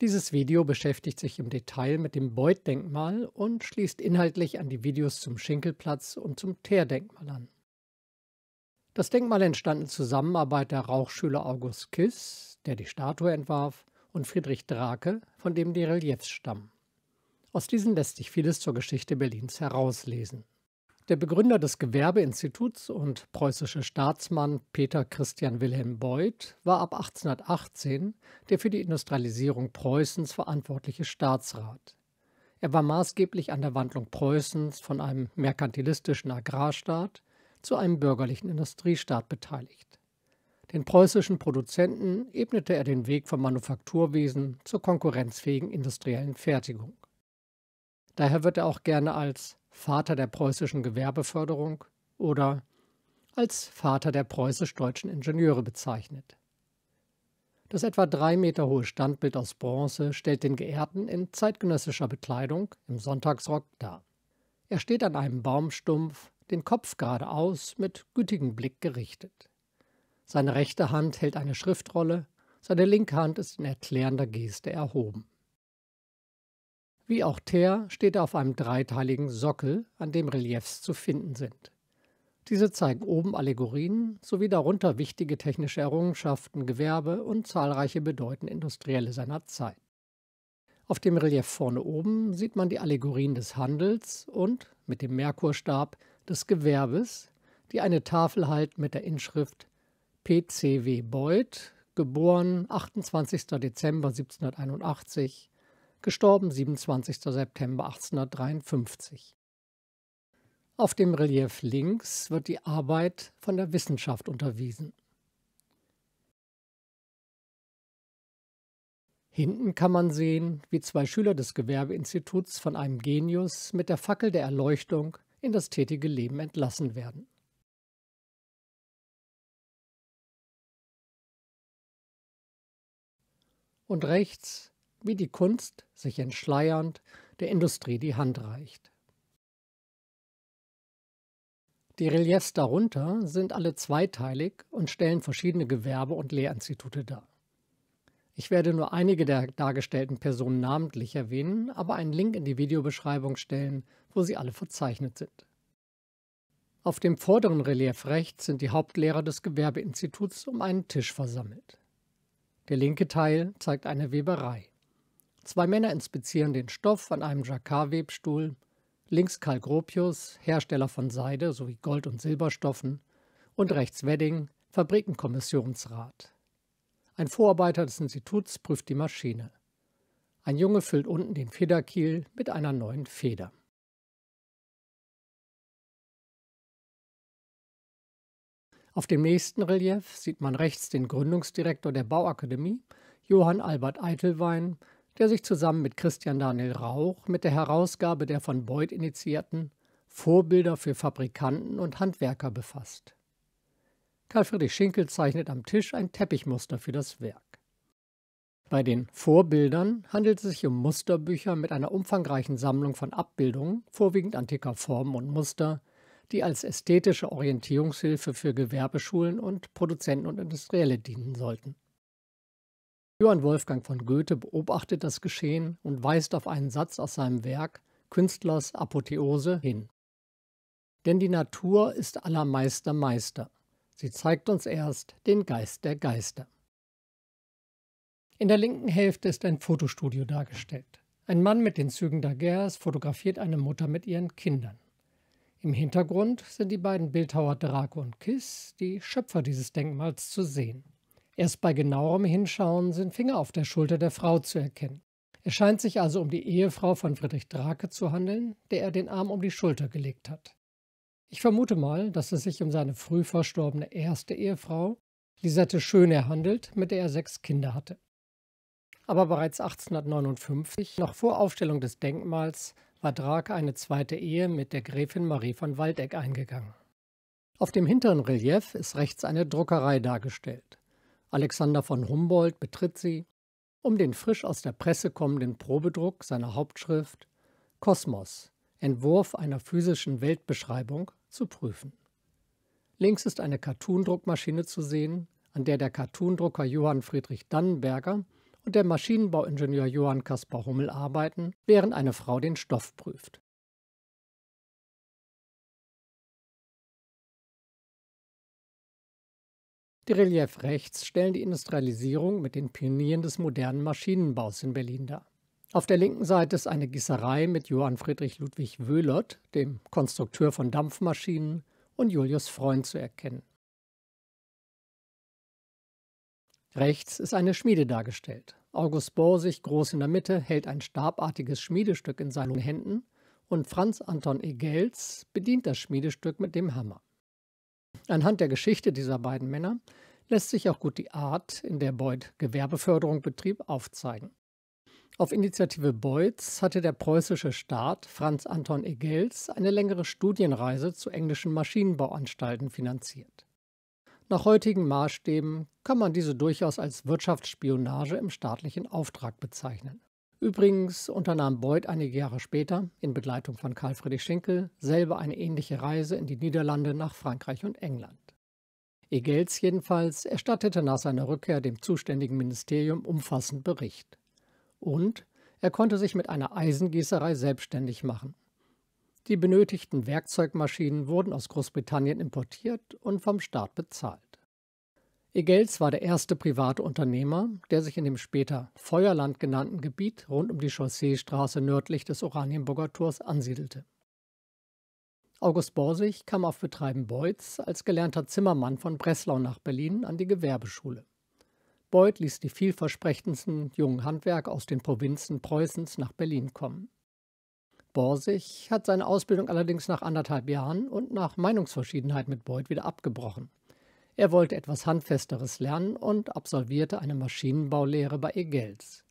Dieses Video beschäftigt sich im Detail mit dem Beuth-Denkmal und schließt inhaltlich an die Videos zum Schinkelplatz und zum Teer-Denkmal an. Das Denkmal entstand in Zusammenarbeit der Rauchschüler August Kiss, der die Statue entwarf, und Friedrich Drake, von dem die Reliefs stammen. Aus diesen lässt sich vieles zur Geschichte Berlins herauslesen. Der Begründer des Gewerbeinstituts und preußische Staatsmann Peter Christian Wilhelm Beuth war ab 1818 der für die Industrialisierung Preußens verantwortliche Staatsrat. Er war maßgeblich an der Wandlung Preußens von einem merkantilistischen Agrarstaat zu einem bürgerlichen Industriestaat beteiligt. Den preußischen Produzenten ebnete er den Weg vom Manufakturwesen zur konkurrenzfähigen industriellen Fertigung. Daher wird er auch gerne als Vater der preußischen Gewerbeförderung oder als Vater der preußisch-deutschen Ingenieure bezeichnet. Das etwa drei Meter hohe Standbild aus Bronze stellt den Geehrten in zeitgenössischer Bekleidung im Sonntagsrock dar. Er steht an einem Baumstumpf, den Kopf geradeaus, mit gütigem Blick gerichtet. Seine rechte Hand hält eine Schriftrolle, seine linke Hand ist in erklärender Geste erhoben. Wie auch Teer steht er auf einem dreiteiligen Sockel, an dem Reliefs zu finden sind. Diese zeigen oben Allegorien sowie darunter wichtige technische Errungenschaften, Gewerbe und zahlreiche bedeutende Industrielle seiner Zeit. Auf dem Relief vorne oben sieht man die Allegorien des Handels und, mit dem Merkurstab, des Gewerbes, die eine Tafel halten mit der Inschrift PCW Beuth, geboren 28. Dezember 1781, gestorben 27. September 1853. Auf dem Relief links wird die Arbeit von der Wissenschaft unterwiesen. Hinten kann man sehen, wie zwei Schüler des Gewerbeinstituts von einem Genius mit der Fackel der Erleuchtung in das tätige Leben entlassen werden. Und rechts wie die Kunst sich entschleiernd der Industrie die Hand reicht. Die Reliefs darunter sind alle zweiteilig und stellen verschiedene Gewerbe- und Lehrinstitute dar. Ich werde nur einige der dargestellten Personen namentlich erwähnen, aber einen Link in die Videobeschreibung stellen, wo sie alle verzeichnet sind. Auf dem vorderen Relief rechts sind die Hauptlehrer des Gewerbeinstituts um einen Tisch versammelt. Der linke Teil zeigt eine Weberei. Zwei Männer inspizieren den Stoff an einem Jacquard-Webstuhl. Links Karl Gropius, Hersteller von Seide sowie Gold- und Silberstoffen, und rechts Wedding, Fabrikenkommissionsrat. Ein Vorarbeiter des Instituts prüft die Maschine. Ein Junge füllt unten den Federkiel mit einer neuen Feder. Auf dem nächsten Relief sieht man rechts den Gründungsdirektor der Bauakademie, Johann Albert Eitelwein, der sich zusammen mit Christian Daniel Rauch mit der Herausgabe der von Beuth initiierten Vorbilder für Fabrikanten und Handwerker befasst. Karl Friedrich Schinkel zeichnet am Tisch ein Teppichmuster für das Werk. Bei den Vorbildern handelt es sich um Musterbücher mit einer umfangreichen Sammlung von Abbildungen, vorwiegend antiker Formen und Muster, die als ästhetische Orientierungshilfe für Gewerbeschulen und Produzenten und Industrielle dienen sollten. Johann Wolfgang von Goethe beobachtet das Geschehen und weist auf einen Satz aus seinem Werk Künstlers Apotheose hin. Denn die Natur ist aller Meister Meister. Sie zeigt uns erst den Geist der Geister. In der linken Hälfte ist ein Fotostudio dargestellt. Ein Mann mit den Zügen Daguerres fotografiert eine Mutter mit ihren Kindern. Im Hintergrund sind die beiden Bildhauer Draco und Kiss, die Schöpfer dieses Denkmals, zu sehen. Erst bei genauerem Hinschauen sind Finger auf der Schulter der Frau zu erkennen. Es scheint sich also um die Ehefrau von Friedrich Drake zu handeln, der er den Arm um die Schulter gelegt hat. Ich vermute mal, dass es sich um seine früh verstorbene erste Ehefrau, Lisette Schöne, handelt, mit der er sechs Kinder hatte. Aber bereits 1859, noch vor Aufstellung des Denkmals, war Drake eine zweite Ehe mit der Gräfin Marie von Waldeck eingegangen. Auf dem hinteren Relief ist rechts eine Druckerei dargestellt. Alexander von Humboldt betritt sie, um den frisch aus der Presse kommenden Probedruck seiner Hauptschrift Kosmos Entwurf einer physischen Weltbeschreibung zu prüfen. Links ist eine Cartoon-Druckmaschine zu sehen, an der der Cartoon-Drucker Johann Friedrich Dannenberger und der Maschinenbauingenieur Johann Caspar Hummel arbeiten, während eine Frau den Stoff prüft. Die Relief rechts stellen die Industrialisierung mit den Pionieren des modernen Maschinenbaus in Berlin dar. Auf der linken Seite ist eine Gießerei mit Johann Friedrich Ludwig Wöhlert, dem Konstrukteur von Dampfmaschinen, und Julius Freund zu erkennen. Rechts ist eine Schmiede dargestellt. August Borsig, groß in der Mitte, hält ein stabartiges Schmiedestück in seinen Händen und Franz Anton Egels bedient das Schmiedestück mit dem Hammer. Anhand der Geschichte dieser beiden Männer lässt sich auch gut die Art, in der Beuth Gewerbeförderung betrieb, aufzeigen. Auf Initiative Beuths hatte der preußische Staat Franz Anton Egels eine längere Studienreise zu englischen Maschinenbauanstalten finanziert. Nach heutigen Maßstäben kann man diese durchaus als Wirtschaftsspionage im staatlichen Auftrag bezeichnen. Übrigens unternahm Beuth einige Jahre später, in Begleitung von Karl Friedrich Schinkel, selber eine ähnliche Reise in die Niederlande nach Frankreich und England. Egels jedenfalls erstattete nach seiner Rückkehr dem zuständigen Ministerium umfassend Bericht. Und er konnte sich mit einer Eisengießerei selbstständig machen. Die benötigten Werkzeugmaschinen wurden aus Großbritannien importiert und vom Staat bezahlt. Egels war der erste private Unternehmer, der sich in dem später Feuerland genannten Gebiet rund um die Chausseestraße nördlich des Oranienburger Tors ansiedelte. August Borsig kam auf Betreiben Beuths als gelernter Zimmermann von Breslau nach Berlin an die Gewerbeschule. Beuth ließ die vielversprechendsten jungen Handwerker aus den Provinzen Preußens nach Berlin kommen. Borsig hat seine Ausbildung allerdings nach anderthalb Jahren und nach Meinungsverschiedenheit mit Beuth wieder abgebrochen. Er wollte etwas Handfesteres lernen und absolvierte eine Maschinenbaulehre bei Egels.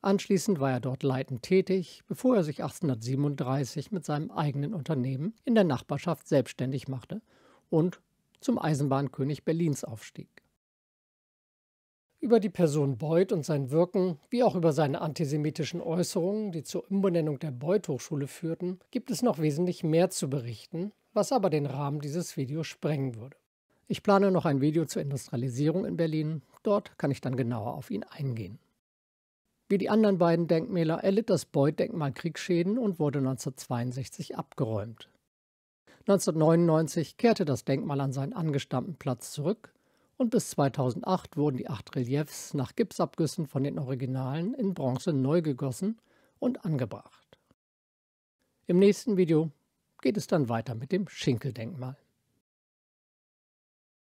Anschließend war er dort leitend tätig, bevor er sich 1837 mit seinem eigenen Unternehmen in der Nachbarschaft selbstständig machte und zum Eisenbahnkönig Berlins aufstieg. Über die Person Beuth und sein Wirken, wie auch über seine antisemitischen Äußerungen, die zur Umbenennung der Beuth-Hochschule führten, gibt es noch wesentlich mehr zu berichten, was aber den Rahmen dieses Videos sprengen würde. Ich plane noch ein Video zur Industrialisierung in Berlin. Dort kann ich dann genauer auf ihn eingehen. Wie die anderen beiden Denkmäler erlitt das Beuth-Denkmal Kriegsschäden und wurde 1962 abgeräumt. 1999 kehrte das Denkmal an seinen angestammten Platz zurück und bis 2008 wurden die acht Reliefs nach Gipsabgüssen von den Originalen in Bronze neu gegossen und angebracht. Im nächsten Video geht es dann weiter mit dem Schinkeldenkmal.